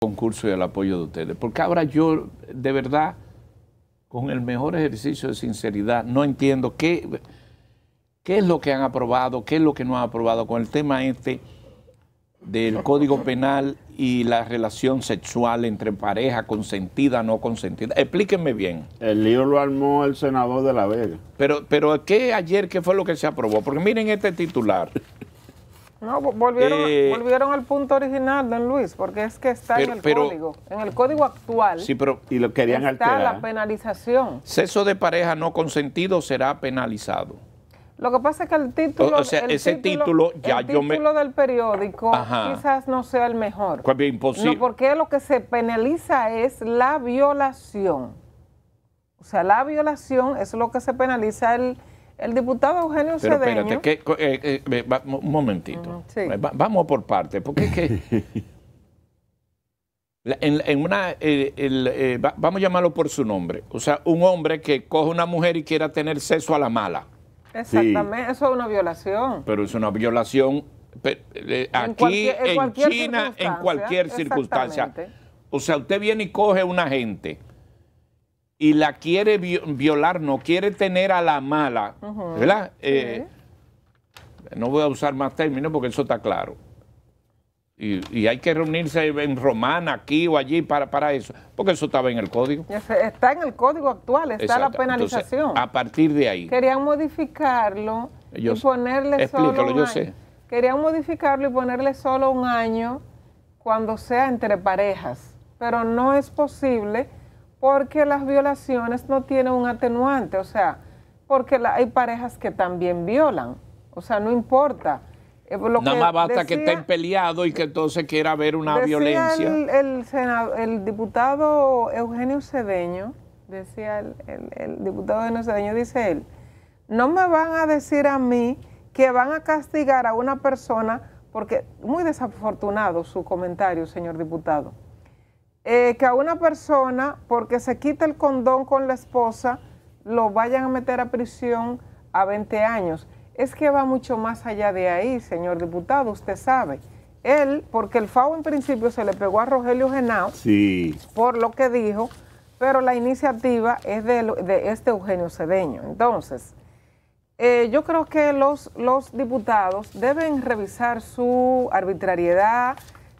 concurso y el apoyo de ustedes, porque ahora yo de verdad, con el mejor ejercicio de sinceridad, no entiendo qué, qué es lo que han aprobado, qué es lo que no han aprobado con el tema este del Código Penal y la relación sexual entre pareja consentida, no consentida. Explíquenme bien. El lío lo armó el senador de La Vega. Pero, pero ¿qué ayer qué fue lo que se aprobó? Porque miren este titular. No, volvieron, eh, volvieron al punto original, don Luis, porque es que está en el código. En el código actual sí, pero, y lo querían está la penalización. Sexo de pareja no consentido será penalizado. Lo que pasa es que el título, o sea, ese título, ya el título del periódico quizás no sea el mejor. Pues imposible. No, porque lo que se penaliza es la violación. O sea, la violación es lo que se penaliza el el diputado Eugenio Pero espérate, eh, eh, un momentito. Mm, eh, vamos por partes, porque es que... en, una, vamos a llamarlo por su nombre. O sea, un hombre que coge una mujer y quiera tener sexo a la mala. Exactamente, eso es una violación. Pero es una violación aquí en, en China, en cualquier circunstancia. O sea, usted viene y coge una gente y la quiere violar, no quiere tener a la mala, ¿verdad? Eh, no voy a usar más términos porque eso está claro. Y, hay que reunirse en Romana, aquí o allí para, para eso, porque eso estaba en el código. Está en el código actual, está la penalización. a partir de ahí. Querían modificarlo y ponerle solo un año. Querían modificarlo y ponerle solo un año cuando sea entre parejas, pero no es posible porque las violaciones no tienen un atenuante, o sea, porque hay parejas que también violan, o sea, no importa. Eh, Nada más basta que estén peleados y que entonces quiera haber una violencia. El, diputado Eugenio Cedeño, decía el, el diputado Eugenio Cedeño, dice él, no me van a decir a mí que van a castigar a una persona porque, muy desafortunado su comentario, señor diputado, eh, que a una persona, porque se quita el condón con la esposa, lo vayan a meter a prisión a 20 años. Es que va mucho más allá de ahí, señor diputado, usted sabe. Él, porque el FAO en principio se le pegó a Rogelio Genao, sí. por lo que dijo, pero la iniciativa es de, este Eugenio Cedeño. Entonces, eh, yo creo que los, los diputados deben revisar su arbitrariedad,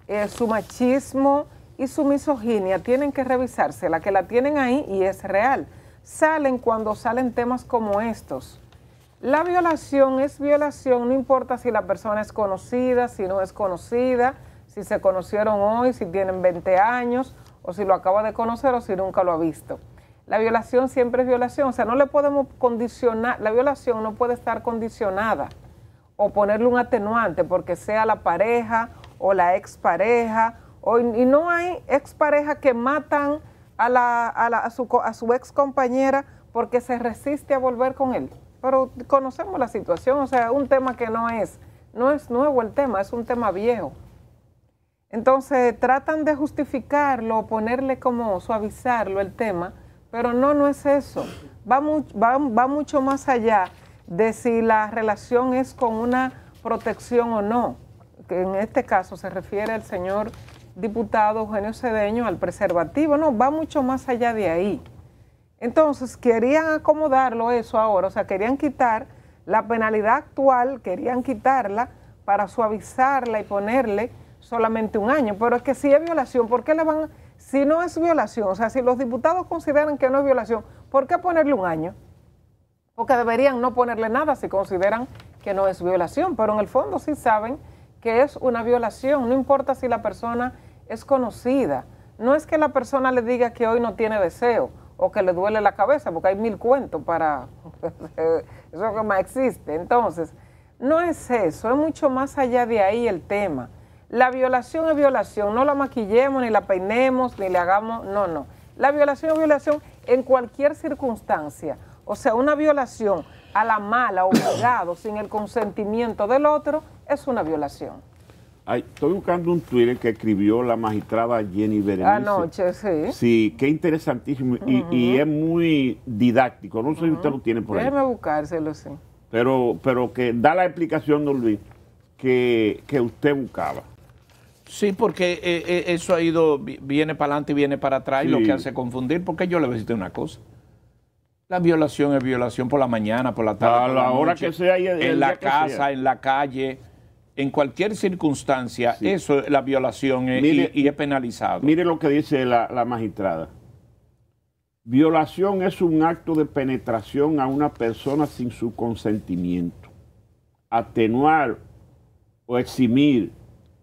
eh, su machismo, y su misoginia tienen que revisarse, la que la tienen ahí y es real. Salen cuando salen temas como estos. La violación es violación, no importa si la persona es conocida, si no es conocida, si se conocieron hoy, si tienen 20 años, o si lo acaba de conocer o si nunca lo ha visto. La violación siempre es violación, o sea, no le podemos condicionar, la violación no puede estar condicionada o ponerle un atenuante porque sea la pareja o la expareja y no hay expareja que matan a, la, a, su, a su ex compañera porque se resiste a volver con él. Pero conocemos la situación, o sea, un tema que no es, no es nuevo el tema, es un tema viejo. Entonces tratan de justificarlo, ponerle como suavizarlo el tema, pero no, no es eso. Va, va, mucho más allá de si la relación es con una protección o no. Que en este caso se refiere al señor diputado Eugenio Cedeño al preservativo, no, va mucho más allá de ahí. Entonces, querían acomodarlo eso ahora, o sea, querían quitar la penalidad actual, querían quitarla para suavizarla y ponerle solamente un año. Pero es que si es violación, ¿por qué le van? Si no es violación, o sea, si los diputados consideran que no es violación, ¿por qué ponerle un año? Porque deberían no ponerle nada si consideran que no es violación, pero en el fondo sí saben que es una violación, no importa si la persona es conocida. No es que la persona le diga que hoy no tiene deseo o que le duele la cabeza, porque hay mil cuentos para eso que más existe. Entonces, no es eso, es mucho más allá de ahí el tema. La violación es violación, no la maquillemos, ni la peinemos, ni le hagamos, no, no. La violación es violación en cualquier circunstancia. O sea, una violación a la mala, obligado, sin el consentimiento del otro, es una violación estoy buscando un Twitter que escribió la magistrada Jenny Berenice. Anoche, sí. Sí, qué interesantísimo. y, es muy didáctico. No sé si usted lo tiene por ahí. Déjeme buscárselo, sí. Pero, pero que da la explicación, don Luis, que, usted buscaba. Sí, porque eh, eh, eso ha ido, viene para adelante y viene para atrás, y lo que hace confundir, porque yo le visité una cosa. La violación es violación por la mañana, por la tarde. A por la hora que sea. en la casa, en la calle en cualquier circunstancia, eso es la violación y, es penalizado. Mire lo que dice la, la, magistrada. Violación es un acto de penetración a una persona sin su consentimiento. Atenuar o eximir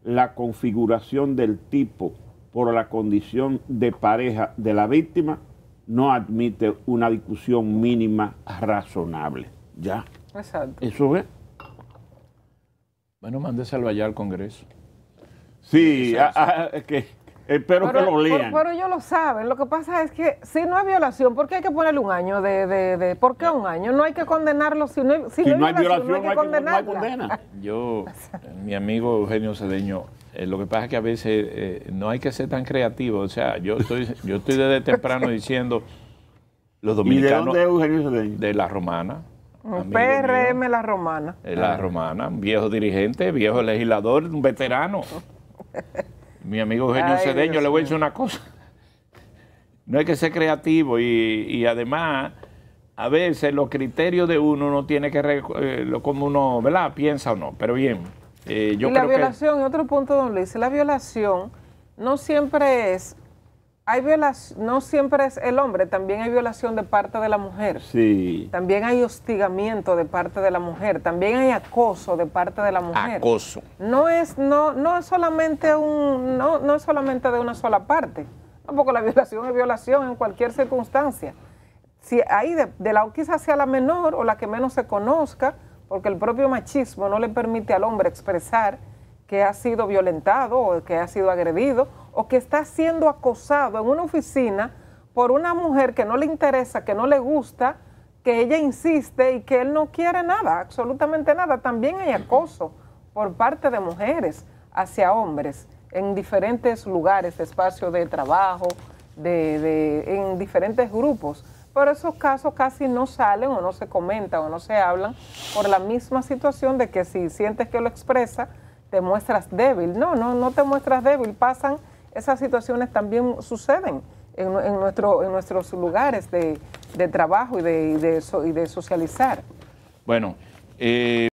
la configuración del tipo por la condición de pareja de la víctima no admite una discusión mínima razonable. ¿Ya? Exacto. Eso es. Bueno, mándeselo allá al Congreso. Sí, ah, espero ah, eh, que eh, lo lean. Pero, ellos lo saben. Lo que pasa es que si no hay violación, ¿por qué hay que ponerle un año de... de, de ¿Por qué un año? No hay que condenarlo. Si no hay, violación, no hay, que, Yo, mi amigo Eugenio Cedeño, eh, lo que pasa es que a veces no hay que ser tan creativo. O sea, yo estoy, yo estoy desde temprano diciendo... Los dominicanos, ¿Y de dónde Eugenio Cedeño? De La Romana. PRM La Romana. Eh, la Romana, un viejo dirigente, viejo legislador, un veterano. Mi amigo Eugenio Cedeño, le voy a decir una cosa. No hay que ser creativo y, además a veces los criterios de uno no tiene que eh, como uno ¿verdad? piensa o no, pero bien. Eh, yo y la violación, otro punto, don Luis, la violación no siempre es hay violación, no siempre es el hombre, también hay violación de parte de la mujer. Sí. También hay hostigamiento de parte de la mujer, también hay acoso de parte de la mujer. Acoso. No es, no, no es solamente un, no, no es solamente de una sola parte. tampoco la violación es violación en cualquier circunstancia. Si ahí de, la quizás sea la menor o la que menos se conozca, porque el propio machismo no le permite al hombre expresar que ha sido violentado o que ha sido agredido o que está siendo acosado en una oficina por una mujer que no le interesa, que no le gusta, que ella insiste y que él no quiere nada, absolutamente nada. También hay acoso por parte de mujeres hacia hombres en diferentes lugares, espacios de trabajo, de, en diferentes grupos. Pero esos casos casi no salen o no se comentan o no se hablan por la misma situación de que si sientes que lo expresa, te muestras débil. No, no, no te muestras débil, pasan esas situaciones también suceden en, nuestro, en nuestros lugares de, trabajo y de, y de socializar. Bueno. Eh,